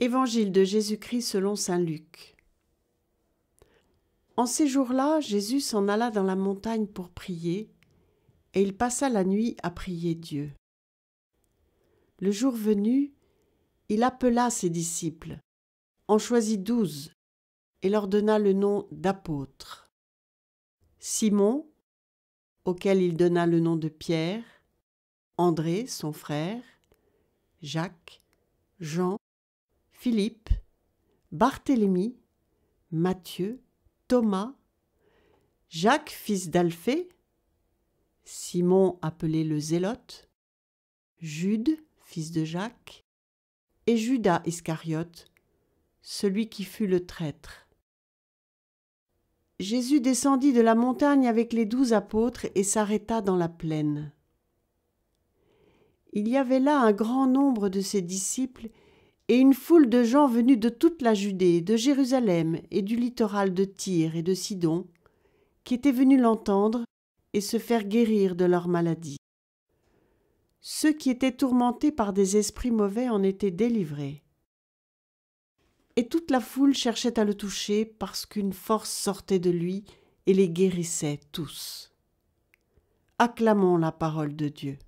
Évangile de Jésus-Christ selon Saint Luc. En ces jours-là, Jésus s'en alla dans la montagne pour prier, et il passa la nuit à prier Dieu. Le jour venu, il appela ses disciples, en choisit douze, et leur donna le nom d'apôtres. Simon, auquel il donna le nom de Pierre, André, son frère, Jacques, Jean, Philippe, Barthélemy, Matthieu, Thomas, Jacques fils d'Alphée, Simon appelé le Zélote, Jude fils de Jacques, et Judas Iscariote, celui qui fut le traître. Jésus descendit de la montagne avec les douze apôtres et s'arrêta dans la plaine. Il y avait là un grand nombre de ses disciples et une foule de gens venus de toute la Judée, de Jérusalem et du littoral de Tyr et de Sidon, qui étaient venus l'entendre et se faire guérir de leur maladie. Ceux qui étaient tourmentés par des esprits mauvais en étaient délivrés. Et toute la foule cherchait à le toucher parce qu'une force sortait de lui et les guérissait tous. Acclamons la parole de Dieu.